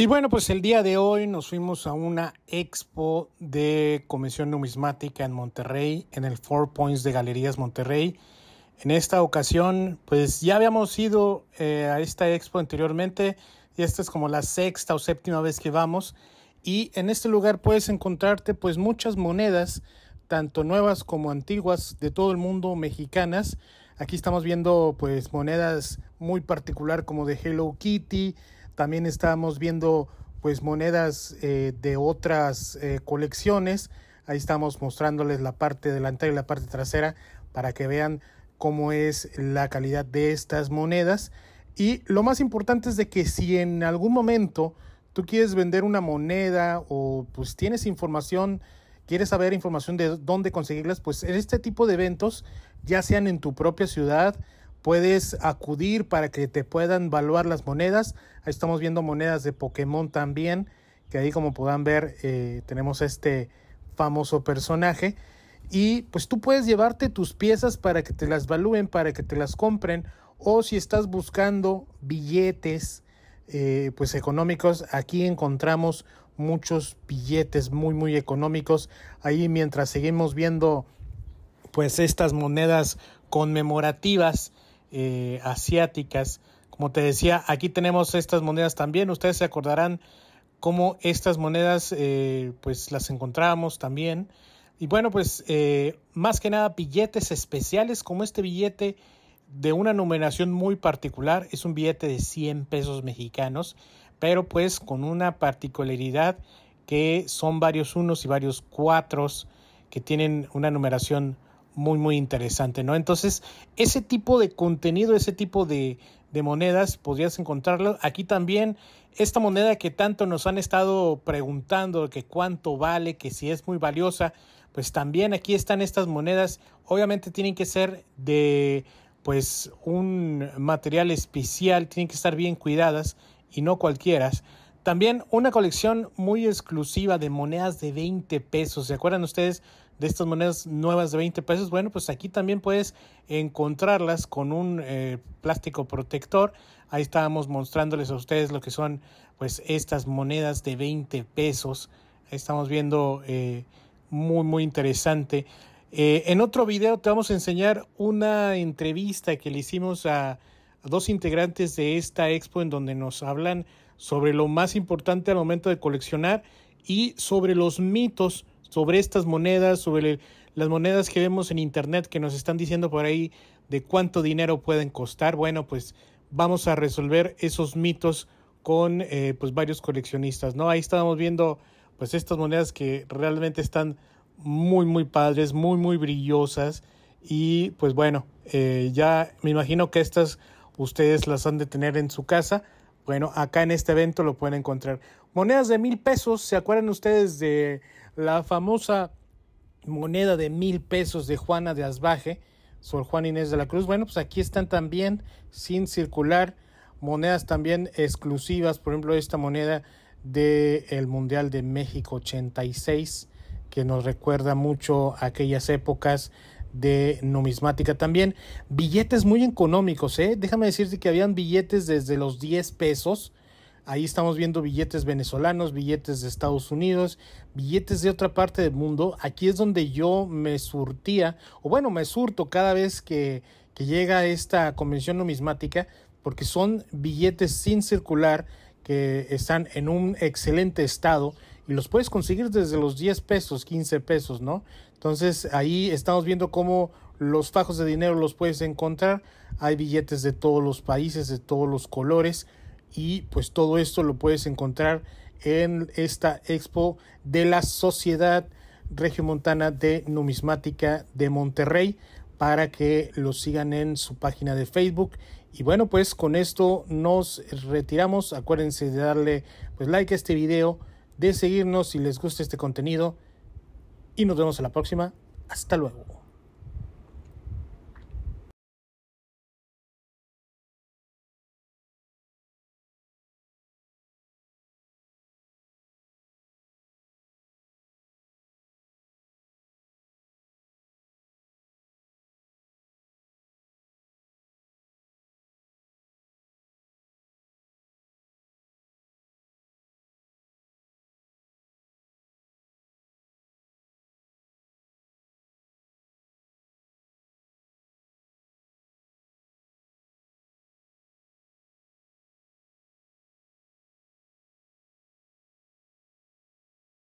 Y bueno, pues el día de hoy nos fuimos a una expo de Comisión Numismática en Monterrey, en el Four Points de Galerías Monterrey. En esta ocasión, pues ya habíamos ido eh, a esta expo anteriormente y esta es como la sexta o séptima vez que vamos. Y en este lugar puedes encontrarte pues muchas monedas, tanto nuevas como antiguas, de todo el mundo mexicanas. Aquí estamos viendo pues monedas muy particular como de Hello Kitty, también estamos viendo pues monedas eh, de otras eh, colecciones. Ahí estamos mostrándoles la parte delantera y la parte trasera para que vean cómo es la calidad de estas monedas. Y lo más importante es de que si en algún momento tú quieres vender una moneda o pues tienes información, quieres saber información de dónde conseguirlas, pues en este tipo de eventos, ya sean en tu propia ciudad, puedes acudir para que te puedan evaluar las monedas. Ahí estamos viendo monedas de Pokémon también, que ahí como puedan ver eh, tenemos este famoso personaje. Y pues tú puedes llevarte tus piezas para que te las valúen, para que te las compren. O si estás buscando billetes, eh, pues económicos, aquí encontramos muchos billetes muy muy económicos. Ahí mientras seguimos viendo pues estas monedas conmemorativas eh, asiáticas. Como te decía, aquí tenemos estas monedas también. Ustedes se acordarán cómo estas monedas eh, pues las encontramos también. Y bueno, pues eh, más que nada billetes especiales como este billete de una numeración muy particular. Es un billete de 100 pesos mexicanos, pero pues con una particularidad que son varios unos y varios cuatros que tienen una numeración muy, muy interesante, ¿no? Entonces, ese tipo de contenido, ese tipo de, monedas, podrías encontrarlo. Aquí también, esta moneda que tanto nos han estado preguntando, que cuánto vale, que si es muy valiosa, pues también aquí están estas monedas. Obviamente tienen que ser de, pues, un material especial, tienen que estar bien cuidadas y no cualquiera también una colección muy exclusiva de monedas de 20 pesos. ¿Se acuerdan ustedes de estas monedas nuevas de 20 pesos? Bueno, pues aquí también puedes encontrarlas con un eh, plástico protector. Ahí estábamos mostrándoles a ustedes lo que son pues estas monedas de 20 pesos. estamos viendo eh, muy, muy interesante. Eh, en otro video te vamos a enseñar una entrevista que le hicimos a dos integrantes de esta expo en donde nos hablan sobre lo más importante al momento de coleccionar y sobre los mitos sobre estas monedas, sobre las monedas que vemos en internet que nos están diciendo por ahí de cuánto dinero pueden costar. Bueno, pues vamos a resolver esos mitos con eh, pues varios coleccionistas, ¿no? Ahí estábamos viendo pues estas monedas que realmente están muy muy padres, muy muy brillosas y pues bueno, eh, ya me imagino que estas ustedes las han de tener en su casa. Bueno, acá en este evento lo pueden encontrar. Monedas de mil pesos, ¿se acuerdan ustedes de la famosa moneda de mil pesos de Juana de Asbaje, Sor Juan Inés de la Cruz? Bueno, pues aquí están también sin circular monedas también exclusivas, por ejemplo, esta moneda del Mundial de México 86, que nos recuerda mucho aquellas épocas de numismática también. Billetes muy económicos, ¿eh? Déjame decirte que habían billetes desde los 10 pesos. Ahí estamos viendo billetes venezolanos, billetes de Estados Unidos, billetes de otra parte del mundo. Aquí es donde yo me surtía, o bueno, me surto cada vez que, que llega esta convención numismática, porque son billetes sin circular que están en un excelente estado y los puedes conseguir desde los 10 pesos, 15 pesos, ¿no? Entonces ahí estamos viendo cómo los fajos de dinero los puedes encontrar. Hay billetes de todos los países, de todos los colores. Y pues todo esto lo puedes encontrar en esta expo de la Sociedad Regiomontana de Numismática de Monterrey para que lo sigan en su página de Facebook. Y bueno, pues con esto nos retiramos. Acuérdense de darle pues like a este video, de seguirnos si les gusta este contenido y nos vemos en la próxima. Hasta luego.